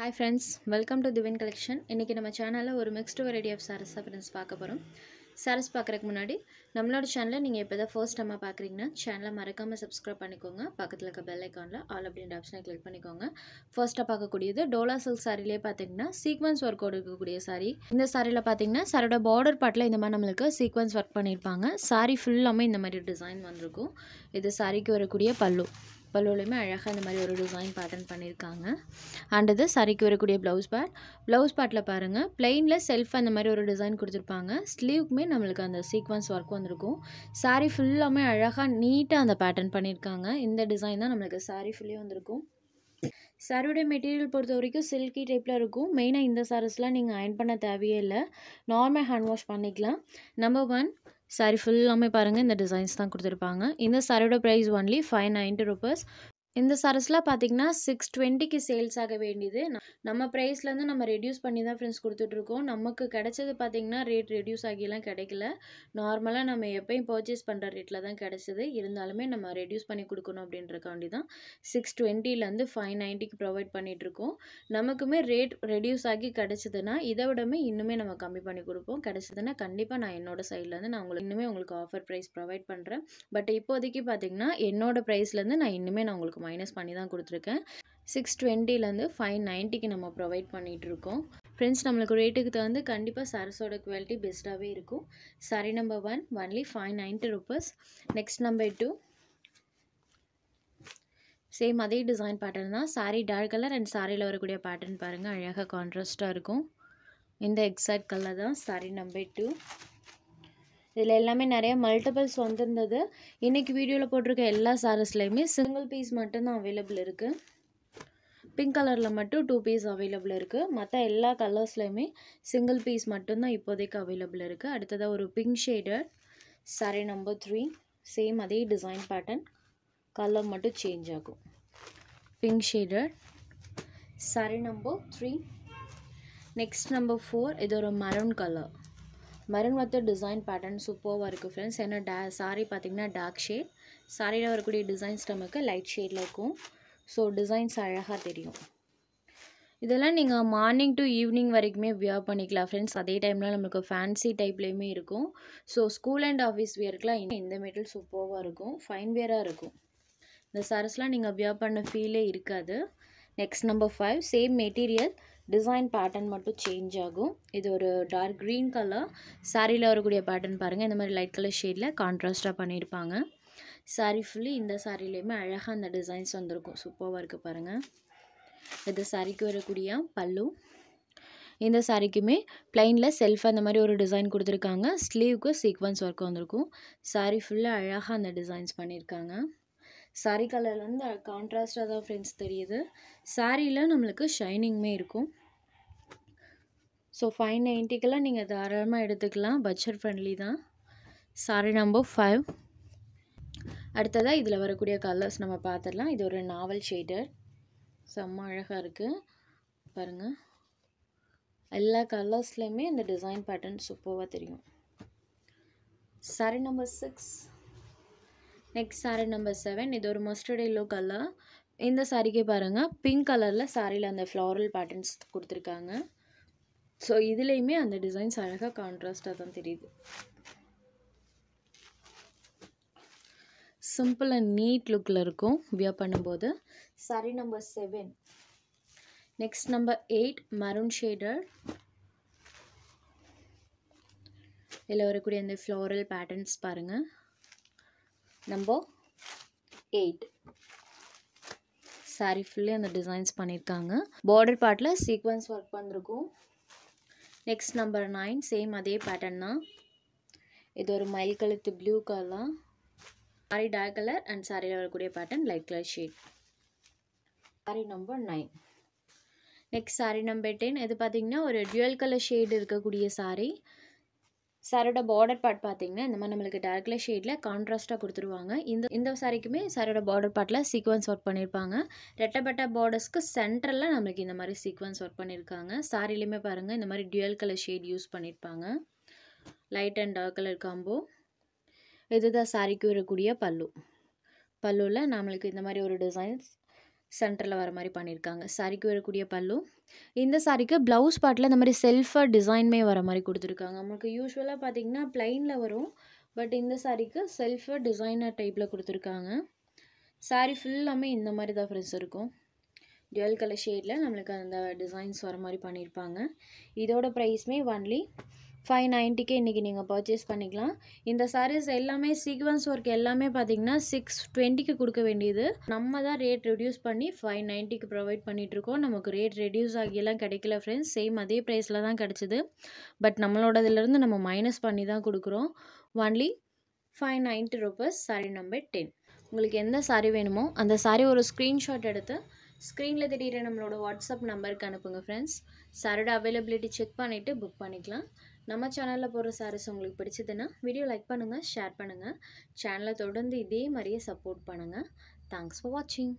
hi friends welcome to Divin collection இன்றைக்கி நம்ம சேனலில் ஒரு மிக்ஸ்டு வெரைட்டி ஆஃப் சாரீஸ் தான் ஃப்ரெண்ட்ஸ் பார்க்க போகிறோம் சாரஸ் பார்க்குறக்கு முன்னாடி நம்மளோட சேனலில் நீங்கள் இப்போ தான் ஃபர்ஸ்ட் டைமாக பார்க்குறீங்கன்னா சேனலை மறக்காமல் சப்ஸ்கிரைப் பண்ணிக்கோங்க பக்கத்தில் இருக்க பெல் ஐக்கானில் ஆல் அப்படின்ற ஆப்ஷனை கிளிக் பண்ணிக்கோங்க ஃபர்ஸ்ட்டாக பார்க்கக்கூடியது டோலா சில்க் சாரிலே பார்த்தீங்கன்னா சீக்வன்ஸ் ஒர்க்கோடு இருக்கக்கூடிய சாரி இந்த சாரியில் பார்த்தீங்கன்னா சாரோட பார்டர் பார்ட்டில் இந்த மாதிரி நம்மளுக்கு சீக்வன்ஸ் ஒர்க் பண்ணியிருப்பாங்க சாரி ஃபுல்லாமே இந்த மாதிரி டிசைன் வந்திருக்கும் இது சாரிக்கு வரக்கூடிய பல்லு பல்லுலையுமே அழகாக இந்த மாதிரி ஒரு டிசைன் பேட்டர்ன் பண்ணியிருக்காங்க அண்ட் இது சரிக்கு வரக்கூடிய ப்ளவுஸ் பேட் ப்ளவுஸ் பேட்டில் பாருங்கள் பிளெயினில் செல்ஃப் அந்த மாதிரி ஒரு டிசைன் கொடுத்துருப்பாங்க ஸ்லீவுக்குமே நம்மளுக்கு அந்த சீக்வன்ஸ் ஒர்க் வந்திருக்கும் சாரீ ஃபுல்லாமே அழகாக நீட்டாக அந்த பேட்டர்ன் பண்ணியிருக்காங்க இந்த டிசைன் தான் நம்மளுக்கு சாரீ ஃபுல்லே வந்திருக்கும் சாரியுடைய மெட்டீரியல் பொறுத்த வரைக்கும் சில்கி டைப்பில் இருக்கும் மெயினாக இந்த சாரீஸ்லாம் நீங்கள் அயன் பண்ண தேவையே இல்லை நார்மல் ஹேண்ட் வாஷ் பண்ணிக்கலாம் நம்பர் ஒன் சாரீ ஃபுல்லாமே பாருங்கள் இந்த டிசைன்ஸ் தான் கொடுத்துருப்பாங்க இந்த சாரியோட price only five ninety rupees இந்த சரஸ்லாம் பார்த்தீங்கன்னா சிக்ஸ் டுவெண்ட்டிக்கு சேல்ஸ் ஆக வேண்டியது நம்ம ப்ரைஸ்லேருந்து நம்ம ரெடியூஸ் பண்ணி தான் ஃப்ரெண்ட்ஸ் கொடுத்துட்ருக்கோம் நமக்கு கிடைச்சது பார்த்தீங்கன்னா ரேட் ரெடியூஸ் ஆகியெல்லாம் கிடைக்கல நார்மலாக நம்ம எப்பயும் பர்ச்சேஸ் பண்ணுற ரேட்டில் தான் கிடச்சிது இருந்தாலுமே நம்ம ரெடியூஸ் பண்ணி கொடுக்கணும் அப்படின்றக்காண்டி தான் சிக்ஸ் டுவெண்ட்டிலேருந்து ஃபைவ் நைன்ட்டிக்கு ப்ரொவைட் பண்ணிகிட்ருக்கோம் நமக்குமே ரேட் ரெடியூஸ் ஆகி கிடச்சிதுன்னா இதை விடமே இன்னுமே நம்ம கம்மி பண்ணி கொடுப்போம் கிடச்சிதுன்னா கண்டிப்பாக நான் என்னோடய சைட்லேருந்து நான் உங்களுக்கு இன்னுமே உங்களுக்கு ஆஃபர் ப்ரைஸ் ப்ரொவைட் பண்ணுறேன் பட் இப்போதைக்கு பார்த்தீங்கன்னா என்னோடய ப்ரைஸ்லேருந்து நான் இன்னுமே நான் உங்களுக்கு உங்களுக்கு மைனஸ் பண்ணி தான் கொடுத்துருக்கேன் சிக்ஸ் டுவெண்ட்டிலேருந்து ஃபைவ் நைன்ட்டிக்கு நம்ம ப்ரொவைட் பண்ணிகிட்ருக்கோம் ஃப்ரெண்ட்ஸ் நம்மளுக்கு ரேட்டுக்கு தகுந்து கண்டிப்பாக சாரஸோட குவாலிட்டி பெஸ்ட்டாகவே இருக்கும் sari number one only five ninety rupees next number two same அதே டிசைன் பேட்டர்ன் தான் சாரீ டார்க் கலர் அண்ட் சாரியில் வரக்கூடிய பேட்டர்ன் பாருங்கள் அழகாக கான்ட்ராஸ்ட்டாக இருக்கும் இந்த எக்ஸாக்ட் கலர் தான் சாரி நம்பர் டூ இதில் எல்லாமே நிறைய மல்டிபிள்ஸ் வந்திருந்தது இன்றைக்கி வீடியோவில் போட்டிருக்க எல்லா சாரஸ்லேயுமே சிங்கிள் பீஸ் மட்டும்தான் அவைலபிள் இருக்குது பிங்க் கலரில் மட்டும் டூ பீஸ் அவைலபிள் இருக்குது மற்ற எல்லா கலர்ஸ்லேயுமே சிங்கிள் பீஸ் மட்டும்தான் இப்போதைக்கு அவைலபிள் இருக்குது அடுத்ததாக ஒரு பிங்க் ஷேடர் சாரீ நம்பர் த்ரீ சேம் அதே டிசைன் பேட்டர்ன் கலர் மட்டும் சேஞ்ச் ஆகும் பிங்க் ஷேடர் sari number three next number four இது ஒரு maroon colour maroon worth design pattern சூப்பராக இருக்குது ஃப்ரெண்ட்ஸ் ஏன்னா டே சாரீ பார்த்திங்கன்னா டார்க் ஷேட் சாரியில் வரக்கூடிய டிசைன்ஸ் நமக்கு லைட் ஷேடில் இருக்கும் ஸோ டிசைன்ஸ் அழகாக தெரியும் இதெல்லாம் நீங்கள் மார்னிங் டு ஈவினிங் வரைக்குமே வியர் பண்ணிக்கலாம் ஃப்ரெண்ட்ஸ் அதே டைமில் நம்மளுக்கு ஃபேன்சி டைப்லேயுமே இருக்கும் ஸோ ஸ்கூல் அண்ட் ஆஃபீஸ் வியருக்குலாம் இந்த மெட்டல் சூப்பராக இருக்கும் ஃபைன் வியராக இருக்கும் இந்த சாரஸ்லாம் நீங்கள் வியர் பண்ண ஃபீலே இருக்காது next number 5 same material design pattern மட்டும் சேஞ்ச் ஆகும் இது ஒரு டார்க் க்ரீன் கலர் சாரியில் வரக்கூடிய pattern பாருங்கள் இந்த மாதிரி லைட் கலர் ஷேடில் கான்ட்ராஸ்ட்டாக பண்ணியிருப்பாங்க சாரி ஃபுல்லி இந்த சாரிலையுமே அழகாக அந்த டிசைன்ஸ் வந்திருக்கும் சுப்போ வருக்கு பாருங்கள் இது சாரிக்கு வரக்கூடிய பல்லு இந்த சாரிக்குமே plainல செல்ஃப் அந்த மாதிரி ஒரு டிசைன் கொடுத்துருக்காங்க ஸ்லீவுக்கு sequence வருக்கு வந்திருக்கும் சாரீ ஃபுல்லாக அழகாக அந்த டிசைன்ஸ் பண்ணியிருக்காங்க சாரி கலரில் வந்து கான்ட்ராஸ்ட்டாக தான் ஃப்ரெண்ட்ஸ் தெரியுது சாரியில் நம்மளுக்கு ஷைனிங்குமே இருக்கும் ஸோ ஃபைவ் நைன்ட்டிக்கெல்லாம் நீங்கள் தாராளமாக எடுத்துக்கலாம் பட்ஜெட் ஃப்ரெண்ட்லி தான் சாரி நம்பர் ஃபைவ் அடுத்ததாக இதில் வரக்கூடிய கலர்ஸ் நம்ம பார்த்துடலாம் இது ஒரு நாவல் ஷேடர் செம்ம அழகாக இருக்குது பாருங்கள் எல்லா கலர்ஸ்லேயுமே இந்த டிசைன் பேட்டர்ன் சூப்பராக தெரியும் sari number six next sari number seven இது ஒரு மஸ்டர்ட் எல்லோ கலர் இந்த சாரீக்கே பாருங்கள் பிங்க் கலரில் சாரியில் அந்த ஃப்ளாரல் பேட்டர்ன்ஸ் கொடுத்துருக்காங்க ஸோ இதுலேயுமே அந்த டிசைன்ஸ் அழகாக கான்ட்ராஸ்டாக தான் தெரியுது சிம்பிள் அண்ட் நீட் லுக்கில் இருக்கும் வியர் பண்ணும்போது sari number seven next number eight maroon ஷேடர் இதில் வரக்கூடிய அந்த ஃப்ளாரல் பேட்டர்ன்ஸ் பாருங்கள் நம்பர் எயிட் சாரீ ஃபுல்லே அந்த டிசைன்ஸ் பண்ணியிருக்காங்க பார்டர் பார்ட்டில் சீக்வன்ஸ் ஒர்க் பண்ணிருக்கோம் நெக்ஸ்ட் நம்பர் நைன் சேம் அதே பேட்டர்ன் தான் இது ஒரு மயில் கழுத்து blue colour sari dark colour and சாரியில் வரக்கூடிய pattern light colour shade sari number nine next sari number ten இது பார்த்திங்கன்னா ஒரு டியூவல் கலர் ஷேடு இருக்கக்கூடிய சாரி சாரோட பார்டர் பார்ட் பார்த்தீங்கன்னா இந்த மாதிரி நம்மளுக்கு டேரக்ட்ல ஷேடில் கான்ட்ராஸ்ட்டாக கொடுத்துருவாங்க இந்த இந்த சாரிக்குமே சாரோட பார்டர் பார்ட்டில் சீக்வன்ஸ் ஒர்க் பண்ணியிருப்பாங்க ரெட்டப்பட்ட பார்டர்ஸ்க்கு சென்டரில் நம்மளுக்கு இந்த மாதிரி சீக்வன்ஸ் ஒர்க் பண்ணியிருக்காங்க சாரிலையுமே பாருங்கள் இந்த மாதிரி டியூயல் கலர் ஷேட் யூஸ் பண்ணியிருப்பாங்க light and dark colour combo இதுதான் சாரிக்கு வரக்கூடிய பல்லு பல்லுவில் நம்மளுக்கு இந்த மாதிரி ஒரு டிசைன்ஸ் சென்டரில் வர மாதிரி பண்ணியிருக்காங்க சாரிக்கு வரக்கூடிய பல்லு இந்த சாரிக்கு ப்ளவுஸ் பாட்டில் இந்த மாதிரி செல்ஃபாக டிசைன்மே வர மாதிரி கொடுத்துருக்காங்க நமக்கு யூஸ்வலாக பார்த்தீங்கன்னா ப்ளைனில் வரும் பட் இந்த சாரிக்கு செல்ஃபாக டிசைனர் டைப்பில் கொடுத்துருக்காங்க சாரி ஃபுல்லாமே இந்த மாதிரி தான் ஃப்ரெண்ட்ஸ் இருக்கும் டுவெல் கலர் ஷேடில் நம்மளுக்கு அந்த டிசைன்ஸ் வர மாதிரி பண்ணியிருப்பாங்க இதோட ப்ரைஸ்மே ஒன்லி ஃபைவ் நைன்ட்டிக்கே இன்றைக்கி நீங்கள் பர்ச்சேஸ் பண்ணிக்கலாம் இந்த சாரீஸ் எல்லாமே சீக்வன்ஸ் ஒர்க் எல்லாமே பார்த்தீங்கன்னா சிக்ஸ் டுவெண்ட்டிக்கு கொடுக்க வேண்டியது நம்ம தான் ரேட் ரெடியூஸ் பண்ணி ஃபைவ் நைன்ட்டிக்கு ப்ரொவைட் பண்ணிகிட்ருக்கோம் நமக்கு ரேட் ரெடியூஸ் ஆகியெல்லாம் கிடைக்கல ஃப்ரெண்ட்ஸ் சேம் அதே ப்ரைஸில் தான் கிடச்சிது பட் நம்மளோடதுலேருந்து நம்ம மைனஸ் பண்ணி தான் கொடுக்குறோம் only five ninety rupees sari number ten உங்களுக்கு எந்த சாரீ வேணுமோ அந்த சாரீ ஒரு ஸ்க்ரீன்ஷாட் எடுத்து ஸ்க்ரீனில் தெரிகிற நம்மளோட வாட்ஸ்அப் நம்பருக்கு அனுப்புங்க ஃப்ரெண்ட்ஸ் சாரோட அவைலபிலிட்டி செக் பண்ணிவிட்டு புக் பண்ணிக்கலாம் நம்ம சேனலில் போடுற சாரீஸ் உங்களுக்கு பிடிச்சதுன்னா வீடியோ லைக் பண்ணுங்கள் ஷேர் பண்ணுங்கள் சேனலை தொடர்ந்து இதே மாதிரியே சப்போர்ட் பண்ணுங்கள் தேங்க்ஸ் ஃபார் வாட்சிங்